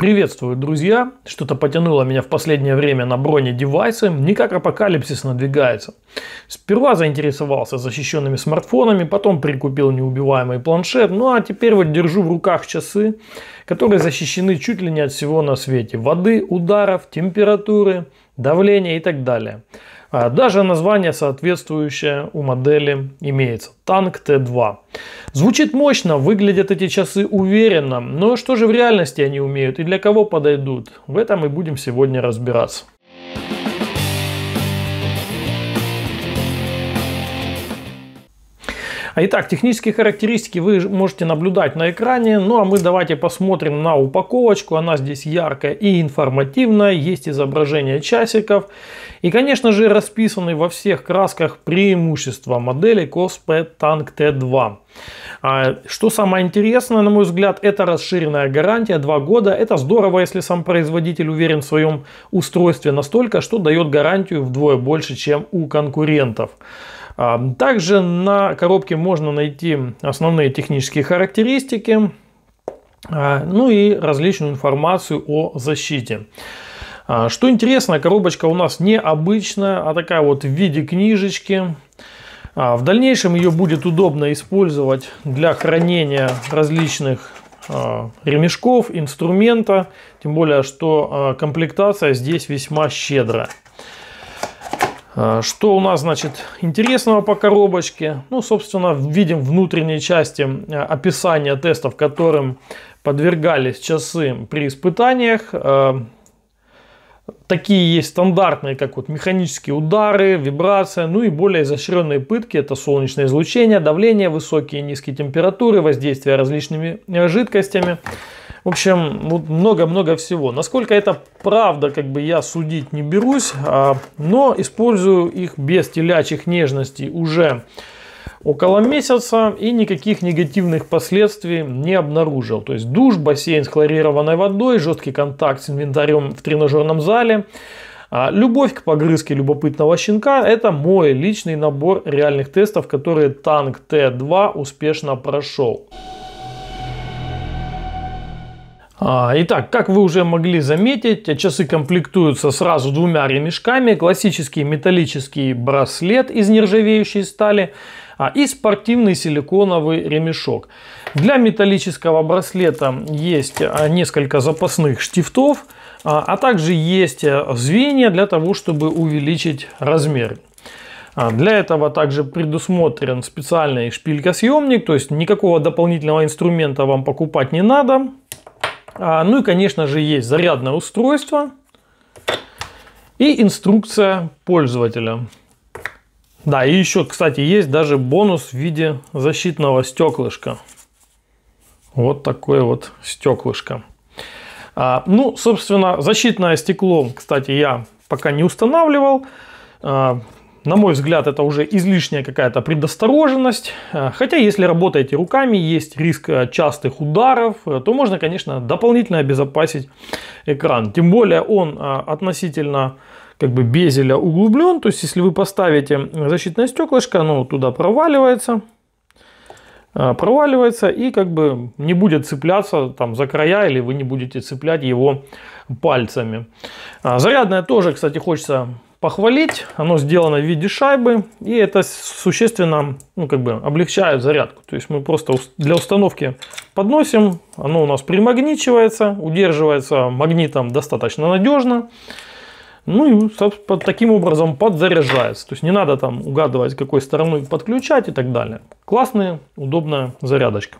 Приветствую, друзья! Что-то потянуло меня в последнее время на броне девайсы, не как апокалипсис надвигается. Сперва заинтересовался защищенными смартфонами, потом прикупил неубиваемый планшет, ну а теперь вот держу в руках часы, которые защищены чуть ли не от всего на свете. Воды, ударов, температуры, давление и так далее. А, даже название соответствующее у модели имеется. Танк Т-2. Звучит мощно, выглядят эти часы уверенно, но что же в реальности они умеют и для кого подойдут? В этом мы будем сегодня разбираться. Итак, технические характеристики вы можете наблюдать на экране. Ну а мы давайте посмотрим на упаковочку. Она здесь яркая и информативная. Есть изображение часиков. И, конечно же, расписаны во всех красках преимущества модели Cospe Tank T2. А, что самое интересное, на мой взгляд, это расширенная гарантия 2 года. Это здорово, если сам производитель уверен в своем устройстве настолько, что дает гарантию вдвое больше, чем у конкурентов. А, также на коробке можно найти основные технические характеристики, а, ну и различную информацию о защите. А, что интересно, коробочка у нас не обычная, а такая вот в виде книжечки. В дальнейшем ее будет удобно использовать для хранения различных ремешков, инструмента, тем более, что комплектация здесь весьма щедрая. А, что у нас, значит, интересного по коробочке? Ну, собственно, видим внутренней части а, описания тестов, которым подвергались часы при испытаниях. А, такие есть стандартные, как вот механические удары, вибрация, ну и более изощренные пытки. Это солнечное излучение, давление, высокие и низкие температуры, воздействие различными э, жидкостями. В общем, вот много-много всего. Насколько это правда, как бы я судить не берусь, а, но использую их без телячьих нежностей уже около месяца и никаких негативных последствий не обнаружил. То есть душ, бассейн с хлорированной водой, жесткий контакт с инвентарем в тренажерном зале. А любовь к погрызке любопытного щенка – это мой личный набор реальных тестов, которые танк Т2 успешно прошел. А, итак, как вы уже могли заметить, часы комплектуются сразу двумя ремешками. Классический металлический браслет из нержавеющей стали а, и спортивный силиконовый ремешок. Для металлического браслета есть а, несколько запасных штифтов, а также есть звенья для того, чтобы увеличить размер. Для этого также предусмотрен специальный шпилькосъемник, то есть никакого дополнительного инструмента вам покупать не надо. А, ну и, конечно же, есть зарядное устройство и инструкция пользователя. Да, и еще, кстати, есть даже бонус в виде защитного стеклышка. Вот такое вот стеклышко. А, ну, собственно, защитное стекло, кстати, я пока не устанавливал. А, на мой взгляд, это уже излишняя какая-то предостороженность. Э, хотя, если работаете руками, есть риск э, частых ударов, э, то можно, конечно, дополнительно обезопасить экран. Тем более он относительно как бы безеля углублен. То есть, если вы поставите защитное стеклышко, оно туда проваливается проваливается и как бы не будет цепляться там за края или вы не будете цеплять его пальцами. А, зарядное тоже, кстати, хочется похвалить. Оно сделано в виде шайбы, и это существенно ну, как бы облегчает зарядку. То есть мы просто для установки подносим, оно у нас примагничивается, удерживается магнитом достаточно надежно. Ну и таким образом подзаряжается. То есть не надо там угадывать, какой стороной подключать и так далее. Классная, удобная зарядочка.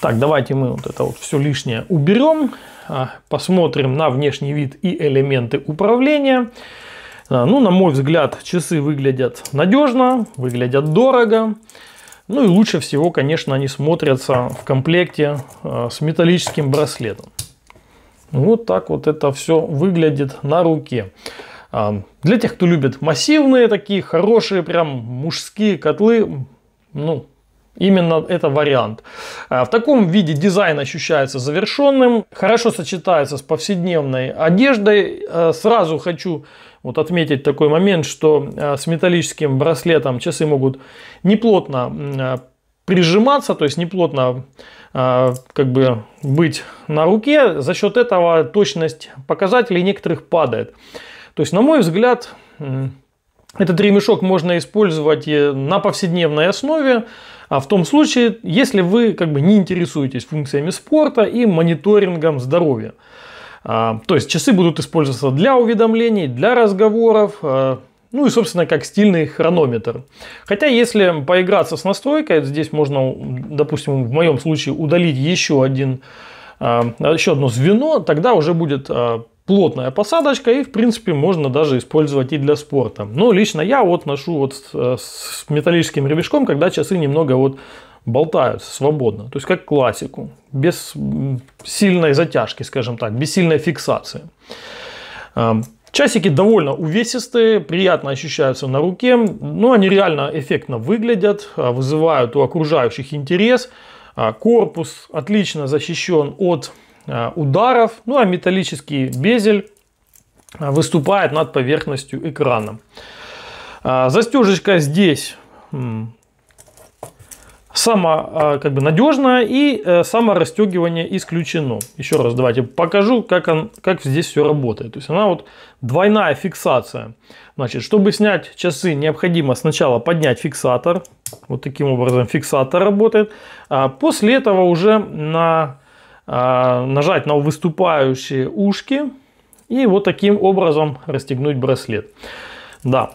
Так, давайте мы вот это вот все лишнее уберем. А, посмотрим на внешний вид и элементы управления. А, ну, на мой взгляд, часы выглядят надежно, выглядят дорого. Ну и лучше всего, конечно, они смотрятся в комплекте а, с металлическим браслетом. Вот так вот это все выглядит на руке. Для тех, кто любит массивные такие, хорошие, прям мужские котлы, ну, Именно это вариант. Э, в таком виде дизайн ощущается завершенным, хорошо сочетается с повседневной одеждой. Э, сразу хочу вот отметить такой момент, что э, с металлическим браслетом часы могут неплотно прижиматься, то есть неплотно как бы быть на руке. За счет этого точность показателей некоторых падает. То есть, на мой взгляд, этот ремешок можно использовать на повседневной основе. А в том случае, если вы как бы не интересуетесь функциями спорта и мониторингом здоровья. А, то есть часы будут использоваться для уведомлений, для разговоров, а, ну и, собственно, как стильный хронометр. Хотя, если поиграться с настройкой, здесь можно, допустим, в моем случае удалить еще один а, еще одно звено, тогда уже будет плотная посадочка, и в принципе можно даже использовать и для спорта. Но лично я вот ношу вот с, э, металлическим ремешком, когда часы немного вот болтаются свободно, то есть как классику, без сильной затяжки, скажем так, без сильной фиксации. Эм, часики довольно увесистые, приятно ощущаются на руке, но они реально эффектно выглядят, э, вызывают у окружающих интерес. Э, корпус отлично защищен от Э, ударов, ну а металлический безель э, выступает над поверхностью экрана. Э, застежечка здесь сама как бы надежная и само расстегивание исключено. Еще раз давайте покажу, как, он, как здесь все работает. То есть она вот двойная фиксация. Значит, чтобы снять часы, необходимо сначала поднять фиксатор. Вот таким образом фиксатор работает. А после этого уже на а, нажать на выступающие ушки и вот таким образом расстегнуть браслет. Да,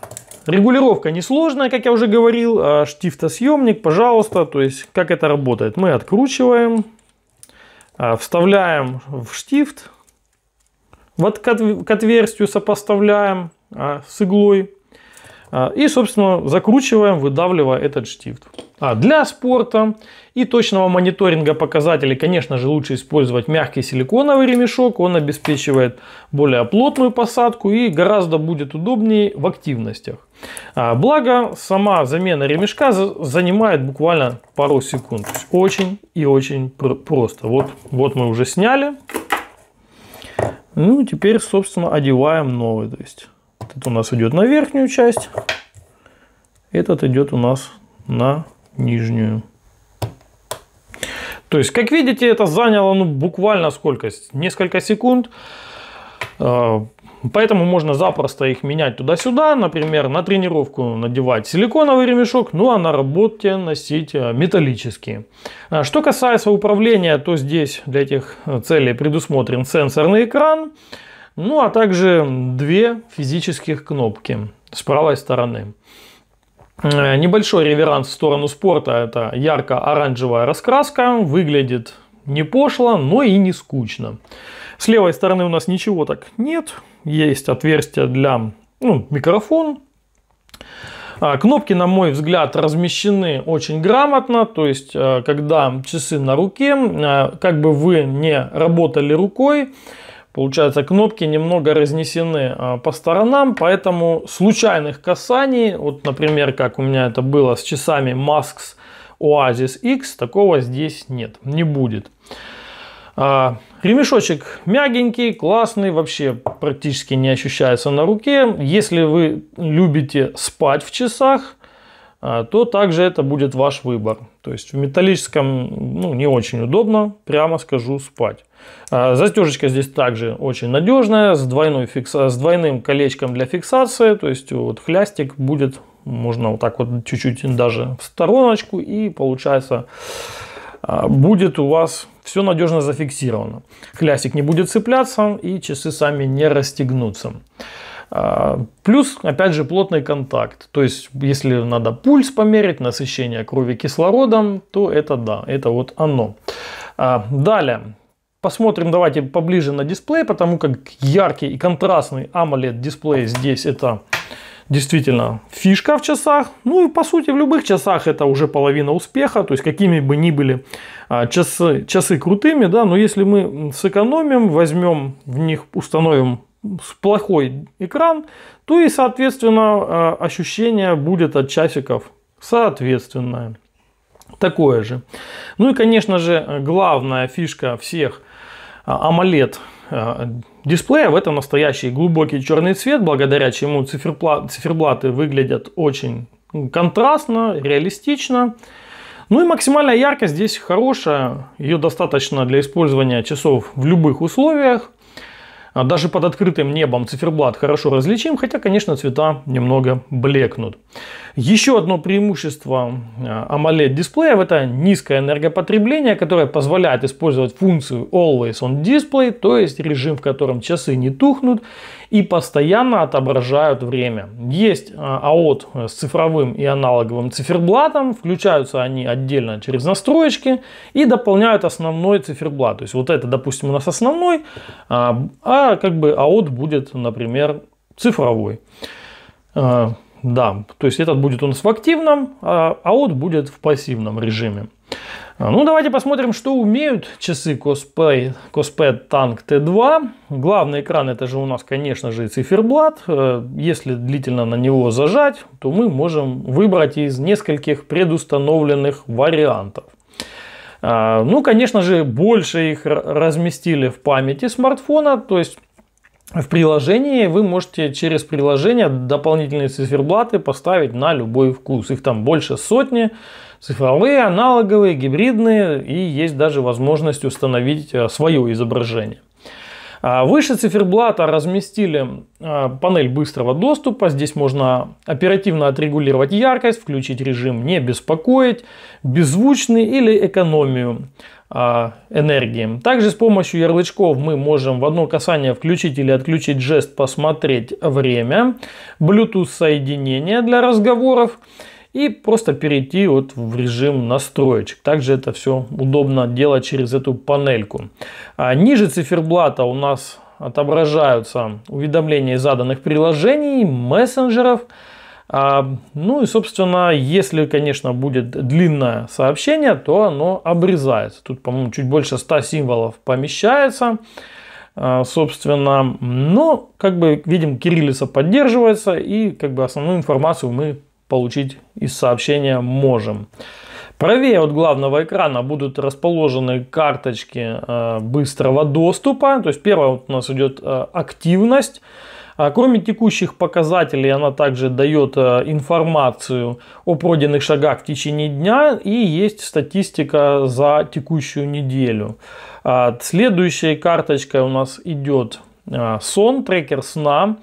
регулировка несложная, как я уже говорил, а, штифтосъемник, пожалуйста, то есть как это работает. Мы откручиваем, а, вставляем в штифт, вот к отверстию сопоставляем с иглой и, собственно, закручиваем, выдавливая этот штифт. А для спорта. И точного мониторинга показателей, конечно же, лучше использовать мягкий силиконовый ремешок. Он обеспечивает более плотную посадку и гораздо будет удобнее в активностях. А, благо, сама замена ремешка занимает буквально пару секунд. Очень и очень просто. Вот, вот мы уже сняли. Ну, теперь, собственно, одеваем новый. То есть, этот у нас идет на верхнюю часть. Этот идет у нас на нижнюю. То есть, как видите, это заняло ну, буквально сколько? Несколько секунд. А, поэтому можно запросто их менять туда-сюда. Например, на тренировку надевать силиконовый ремешок, ну а на работе носить а, металлические. А, что касается управления, то здесь для этих э, целей предусмотрен сенсорный экран. Ну а также две физических кнопки с правой стороны. Э, небольшой реверанс в сторону спорта, это ярко-оранжевая раскраска, выглядит не пошло, но и не скучно. С левой стороны у нас ничего так нет, есть отверстие для ну, микрофон. А, кнопки, на мой взгляд, размещены очень грамотно, то есть, э, когда часы на руке, э, как бы вы не работали рукой, Получается, кнопки немного разнесены а, по сторонам, поэтому случайных касаний, вот, например, как у меня это было с часами Masks Oasis X, такого здесь нет, не будет. А, ремешочек мягенький, классный, вообще практически не ощущается на руке. Если вы любите спать в часах, а, то также это будет ваш выбор. То есть в металлическом ну, не очень удобно, прямо скажу, спать. А, застежечка здесь также очень надежная, с, двойной фикса... с двойным колечком для фиксации, то есть вот хлястик будет, можно вот так вот чуть-чуть даже в стороночку, и получается а, будет у вас все надежно зафиксировано. Хлястик не будет цепляться и часы сами не расстегнутся. А, плюс, опять же, плотный контакт. То есть, если надо пульс померить, насыщение крови кислородом, то это да, это вот оно. Далее, Посмотрим, давайте поближе на дисплей, потому как яркий и контрастный AMOLED дисплей здесь это действительно фишка в часах. Ну и по сути в любых часах это уже половина успеха. То есть какими бы ни были а, часы, часы крутыми, да, но если мы сэкономим, возьмем в них, установим плохой экран, то и соответственно а, ощущение будет от часиков соответственное. Такое же. Ну и конечно же главная фишка всех а, AMOLED а, дисплея. В этом настоящий глубокий черный цвет, благодаря чему циферпла циферблаты выглядят очень контрастно, реалистично. Ну и максимальная яркость здесь хорошая, ее достаточно для использования часов в любых условиях. А даже под открытым небом циферблат хорошо различим, хотя, конечно, цвета немного блекнут. Еще одно преимущество э, AMOLED дисплеев это низкое энергопотребление, которое позволяет использовать функцию Always on Display, то есть режим, в котором часы не тухнут и постоянно отображают время. Есть а, АОТ с цифровым и аналоговым циферблатом, включаются они отдельно через настроечки и дополняют основной циферблат. То есть вот это, допустим, у нас основной, а, а как бы АОТ будет, например, цифровой. А, да, то есть этот будет у нас в активном, а AOT будет в пассивном режиме. А, ну, давайте посмотрим, что умеют часы Cosplay, Cospad Tank T2. Главный экран это же у нас, конечно же, циферблат. Э, если длительно на него зажать, то мы можем выбрать из нескольких предустановленных вариантов. А, ну, конечно же, больше их разместили в памяти смартфона, то есть в приложении вы можете через приложение дополнительные циферблаты поставить на любой вкус. Их там больше сотни цифровые, аналоговые, гибридные, и есть даже возможность установить э, свое изображение. А, выше циферблата разместили а, панель быстрого доступа. Здесь можно оперативно отрегулировать яркость, включить режим «Не беспокоить», «Беззвучный» или «Экономию» а, энергии. Также с помощью ярлычков мы можем в одно касание включить или отключить жест «Посмотреть время», Bluetooth-соединение для разговоров, и просто перейти вот в режим настроечек. Также это все удобно делать через эту панельку. А ниже циферблата у нас отображаются уведомления из заданных приложений, мессенджеров. А, ну и, собственно, если, конечно, будет длинное сообщение, то оно обрезается. Тут, по-моему, чуть больше 100 символов помещается. А, собственно, но, как бы видим, кириллица поддерживается, и как бы основную информацию мы получить из сообщения «можем». Правее от главного экрана будут расположены карточки э, быстрого доступа. То есть первая у нас идет э, активность. А кроме текущих показателей, она также дает э, информацию о пройденных шагах в течение дня и есть статистика за текущую неделю. А следующей карточкой у нас идет сон, трекер сна.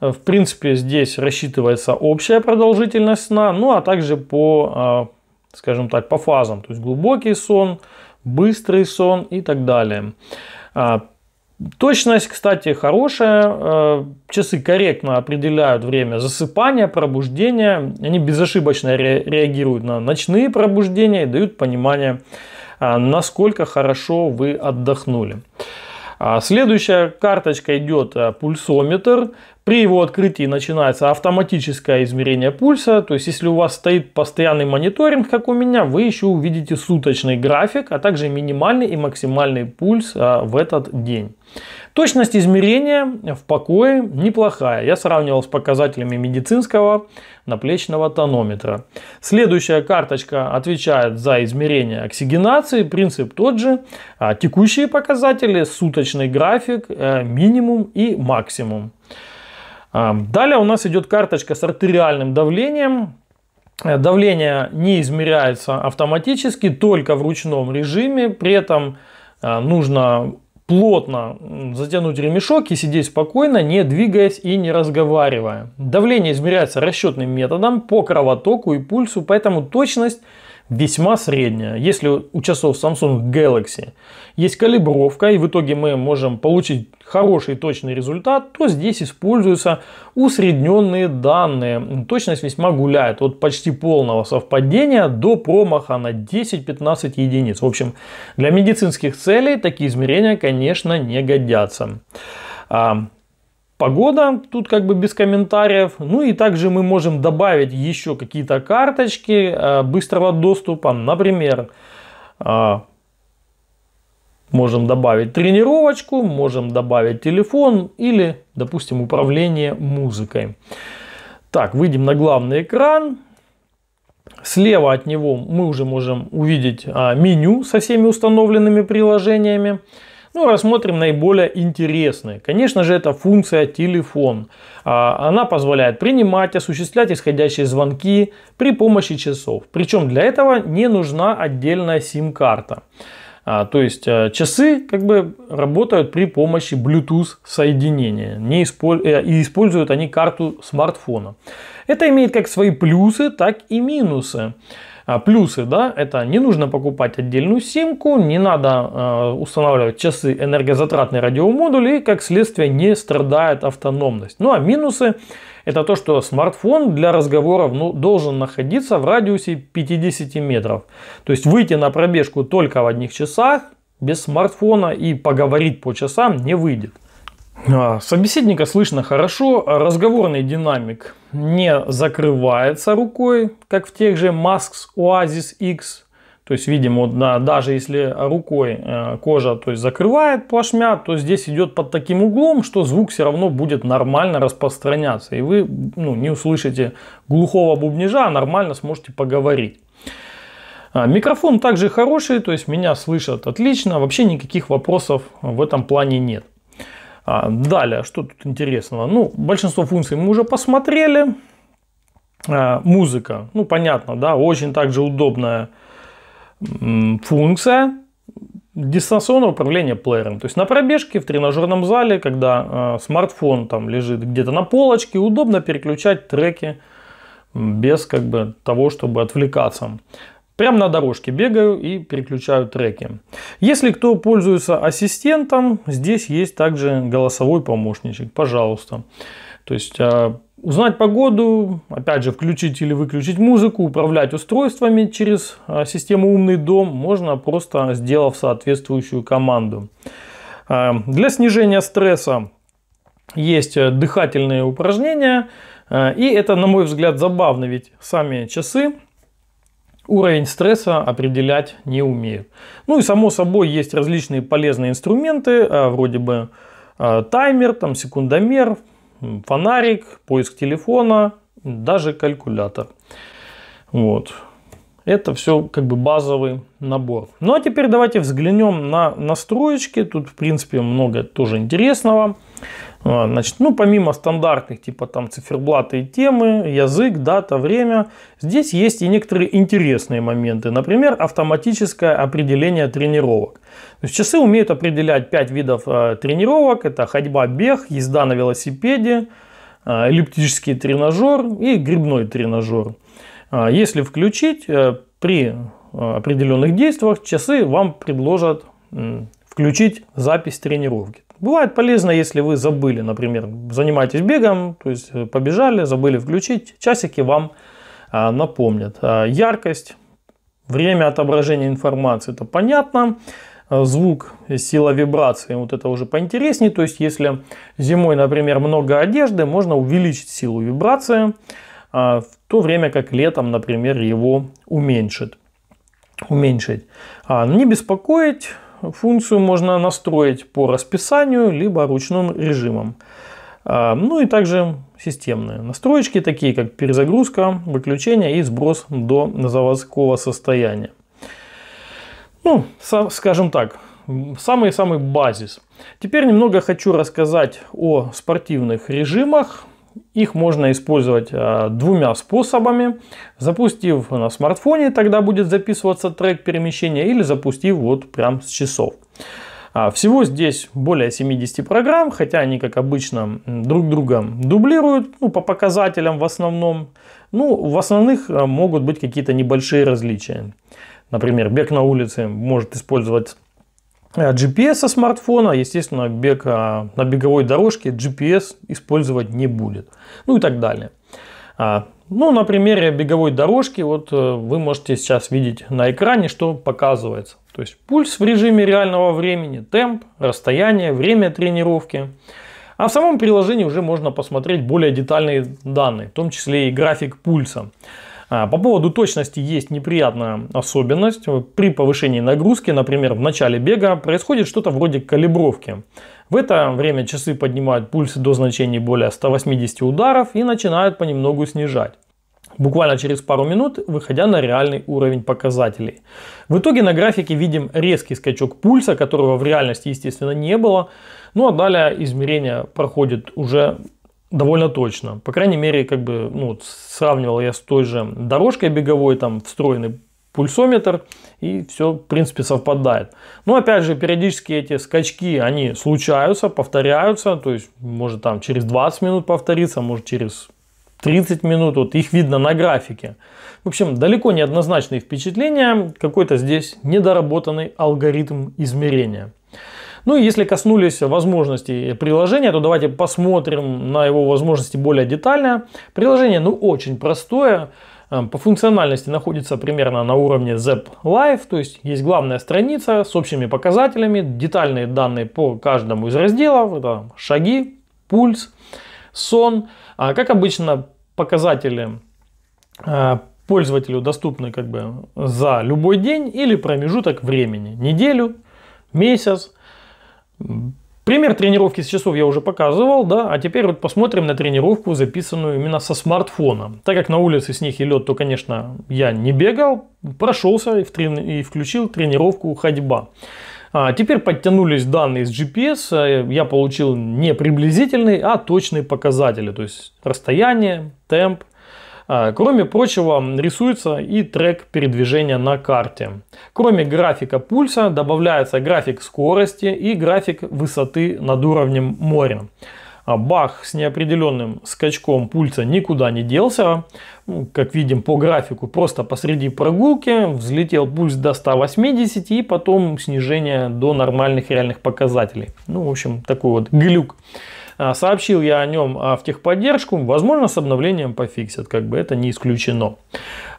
В принципе, здесь рассчитывается общая продолжительность сна, ну а также по, а, скажем так, по фазам. То есть глубокий сон, быстрый сон и так далее. А, точность, кстати, хорошая. А, часы корректно определяют время засыпания, пробуждения. Они безошибочно реагируют на ночные пробуждения и дают понимание, насколько хорошо вы отдохнули. А следующая карточка идет э, пульсометр. При его открытии начинается автоматическое измерение пульса. То есть, если у вас стоит постоянный мониторинг, как у меня, вы еще увидите суточный график, а также минимальный и максимальный пульс э, в этот день. Точность измерения в покое неплохая. Я сравнивал с показателями медицинского наплечного тонометра. Следующая карточка отвечает за измерение оксигенации. Принцип тот же. А, текущие показатели, суточный график, э, минимум и максимум. А, далее у нас идет карточка с артериальным давлением. Э, давление не измеряется автоматически, только в ручном режиме. При этом э, нужно плотно затянуть ремешок и сидеть спокойно, не двигаясь и не разговаривая. Давление измеряется расчетным методом по кровотоку и пульсу, поэтому точность весьма средняя. Если у часов Samsung Galaxy есть калибровка, и в итоге мы можем получить хороший точный результат, то здесь используются усредненные данные. Точность весьма гуляет от почти полного совпадения до промаха на 10-15 единиц. В общем, для медицинских целей такие измерения, конечно, не годятся. А, Погода, тут как бы без комментариев. Ну и также мы можем добавить еще какие-то карточки э, быстрого доступа. Например, э, можем добавить тренировочку, можем добавить телефон или, допустим, управление музыкой. Так, выйдем на главный экран. Слева от него мы уже можем увидеть а, меню со всеми установленными приложениями. Ну, рассмотрим наиболее интересные. Конечно же, это функция телефон. А, она позволяет принимать, осуществлять исходящие звонки при помощи часов. Причем для этого не нужна отдельная сим-карта. А, то есть э, часы как бы работают при помощи Bluetooth соединения не использ... Э, и используют они карту смартфона. Это имеет как свои плюсы, так и минусы. А, плюсы, да, это не нужно покупать отдельную симку, не надо а, устанавливать часы энергозатратный радиомодуль и, как следствие, не страдает автономность. Ну а минусы это то, что смартфон для разговоров ну, должен находиться в радиусе 50 метров. То есть выйти на пробежку только в одних часах без смартфона и поговорить по часам не выйдет. А, собеседника слышно хорошо, а разговорный динамик не закрывается рукой, как в тех же Masks Oasis X. То есть, видимо, даже если рукой э, кожа то есть, закрывает плашмя, то здесь идет под таким углом, что звук все равно будет нормально распространяться. И вы ну, не услышите глухого бубнижа, а нормально сможете поговорить. А, микрофон также хороший, то есть меня слышат отлично, вообще никаких вопросов в этом плане нет. А, далее, что тут интересного? Ну, большинство функций мы уже посмотрели. А, музыка, ну, понятно, да, очень также удобная функция дистанционное управление плеером. То есть на пробежке в тренажерном зале, когда э, смартфон там лежит где-то на полочке, удобно переключать треки без как бы того, чтобы отвлекаться. Прям на дорожке бегаю и переключаю треки. Если кто пользуется ассистентом, здесь есть также голосовой помощничек. Пожалуйста. То есть а, Узнать погоду, опять же, включить или выключить музыку, управлять устройствами через а, систему «Умный дом» можно просто сделав соответствующую команду. А, для снижения стресса есть э, дыхательные упражнения. И это, на мой взгляд, забавно, ведь сами часы уровень стресса определять не умеют. Ну и само собой есть различные полезные инструменты, э, вроде бы э, таймер, там секундомер, фонарик, поиск телефона, даже калькулятор. Вот. Это все как бы базовый набор. Ну а теперь давайте взглянем на настроечки. Тут в принципе много тоже интересного. А, значит, ну, помимо стандартных, типа там циферблаты и темы, язык, дата, время, здесь есть и некоторые интересные моменты. Например, автоматическое определение тренировок. То есть часы умеют определять 5 видов э, тренировок. Это ходьба, бег, езда на велосипеде, э, эллиптический тренажер и грибной тренажер. Э, если включить, э, при э, определенных действиях часы вам предложат включить запись тренировки. Бывает полезно, если вы забыли, например, занимаетесь бегом, то есть э, побежали, забыли включить, часики вам а, напомнят. А, яркость, время отображения информации, это понятно. А, звук, сила вибрации, вот это уже поинтереснее. То есть, если зимой, например, много одежды, можно увеличить силу вибрации, в то время как летом, например, его уменьшить, уменьшить. Не беспокоить Функцию можно настроить по расписанию, либо ручным режимом. А, ну и также системные настроечки, такие как перезагрузка, выключение и сброс до заводского состояния. Ну, скажем так, самый-самый базис. Теперь немного хочу рассказать о спортивных режимах. Их можно использовать а, двумя способами. Запустив на смартфоне, тогда будет записываться трек перемещения, или запустив вот прям с часов. А, всего здесь более 70 программ, хотя они, как обычно, друг друга дублируют, ну, по показателям в основном. Ну, в основных а, могут быть какие-то небольшие различия. Например, бег на улице может использовать а, GPS со смартфона, естественно, бег, а, на беговой дорожке GPS использовать не будет. Ну и так далее. А, ну, на примере беговой дорожки, вот э, вы можете сейчас видеть на экране, что показывается. То есть пульс в режиме реального времени, темп, расстояние, время тренировки. А в самом приложении уже можно посмотреть более детальные данные, в том числе и график пульса. А, по поводу точности есть неприятная особенность. При повышении нагрузки, например, в начале бега, происходит что-то вроде калибровки. В это время часы поднимают пульс до значений более 180 ударов и начинают понемногу снижать буквально через пару минут, выходя на реальный уровень показателей. В итоге на графике видим резкий скачок пульса, которого в реальности, естественно, не было. Ну а далее измерение проходит уже Довольно точно. По крайней мере, как бы, ну, сравнивал я с той же дорожкой беговой, там встроенный пульсометр, и все, в принципе, совпадает. Но, опять же, периодически эти скачки, они случаются, повторяются, то есть, может, там через 20 минут повториться, может, через 30 минут, вот их видно на графике. В общем, далеко не однозначные впечатления, какой-то здесь недоработанный алгоритм измерения. Ну и если коснулись возможностей приложения, то давайте посмотрим на его возможности более детально. Приложение ну очень простое. Эм, по функциональности находится примерно на уровне Zep Live, то есть есть главная страница с общими показателями, детальные данные по каждому из разделов, это шаги, пульс, сон. А как обычно, показатели э, пользователю доступны как бы за любой день или промежуток времени, неделю, месяц, Пример тренировки с часов я уже показывал, да, а теперь вот посмотрим на тренировку, записанную именно со смартфона. Так как на улице снег и лед, то, конечно, я не бегал, прошелся и, трени... и включил тренировку ходьба. А теперь подтянулись данные с GPS, а, я получил не приблизительные, а точные показатели, то есть расстояние, темп, а, кроме прочего, рисуется и трек передвижения на карте. Кроме графика пульса добавляется график скорости и график высоты над уровнем моря. А, бах с неопределенным скачком пульса никуда не делся. Ну, как видим по графику, просто посреди прогулки взлетел пульс до 180 и потом снижение до нормальных реальных показателей. Ну, в общем, такой вот глюк. А, сообщил я о нем а, в техподдержку. Возможно, с обновлением пофиксят. Как бы это не исключено.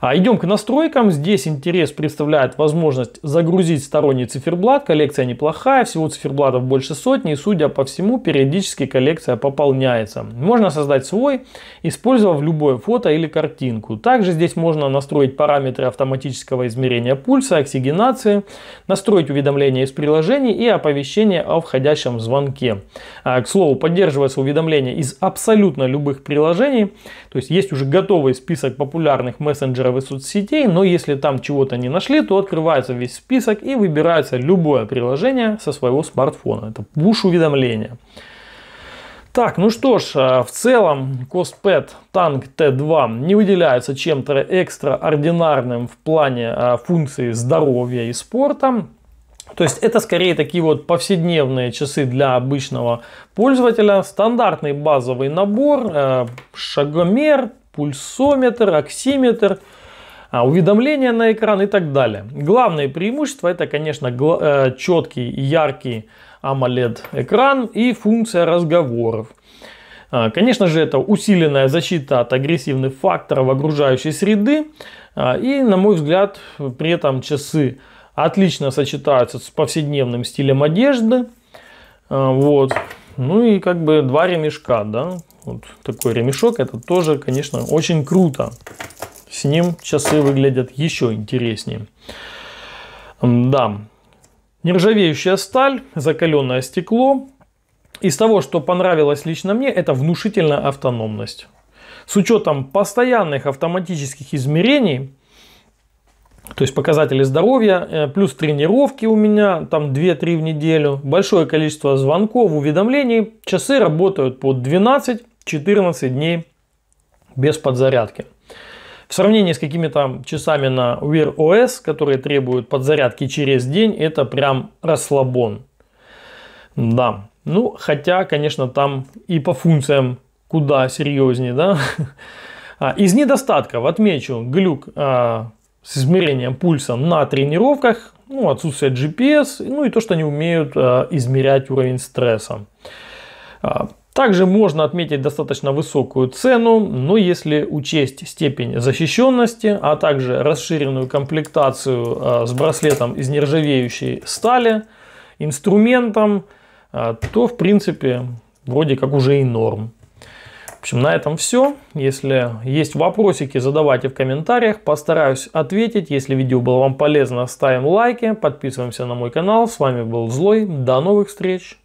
А, идем к настройкам. Здесь интерес представляет возможность загрузить сторонний циферблат. Коллекция неплохая, всего циферблатов больше сотни. И, судя по всему, периодически коллекция пополняется. Можно создать свой, использовав любое фото или картинку. Также здесь можно настроить параметры автоматического измерения пульса, оксигенации, настроить уведомления из приложений и оповещение о входящем звонке. А, к слову, поддерживается уведомление из абсолютно любых приложений. То есть есть уже готовый список популярных мессенджеров операторов и соцсетей, но если там чего-то не нашли, то открывается весь список и выбирается любое приложение со своего смартфона. Это push уведомления. Так, ну что ж, э, в целом COSPET Tank T2 не выделяется чем-то экстраординарным в плане э, функции здоровья и спорта. То есть это скорее такие вот повседневные часы для обычного пользователя. Стандартный базовый набор, э, шагомер, пульсометр, оксиметр – а, уведомления на экран и так далее. Главное преимущество это, конечно, э, четкий и яркий AMOLED-экран и функция разговоров. А, конечно же, это усиленная защита от агрессивных факторов окружающей среды. А, и, на мой взгляд, при этом часы отлично сочетаются с повседневным стилем одежды. Вот. Ну и как бы два ремешка, да. Вот такой ремешок, это тоже, конечно, очень круто с ним часы выглядят еще интереснее. Да, нержавеющая сталь, закаленное стекло. Из того, что понравилось лично мне, это внушительная автономность. С учетом постоянных автоматических измерений, то есть показатели здоровья, э, плюс тренировки у меня там 2-3 в неделю, большое количество звонков, уведомлений, часы работают по 12-14 дней без подзарядки. В сравнении с какими-то часами на Wear OS, которые требуют подзарядки через день, это прям расслабон. Да. Ну, хотя, конечно, там и по функциям куда серьезнее, да. А, из недостатков отмечу глюк а, с измерением пульса на тренировках, ну, отсутствие GPS, ну и то, что они умеют а, измерять уровень стресса. А, также можно отметить достаточно высокую цену, но если учесть степень защищенности, а также расширенную комплектацию э, с браслетом из нержавеющей стали, инструментом, э, то в принципе вроде как уже и норм. В общем, на этом все. Если есть вопросики, задавайте в комментариях. Постараюсь ответить. Если видео было вам полезно, ставим лайки, подписываемся на мой канал. С вами был Злой. До новых встреч!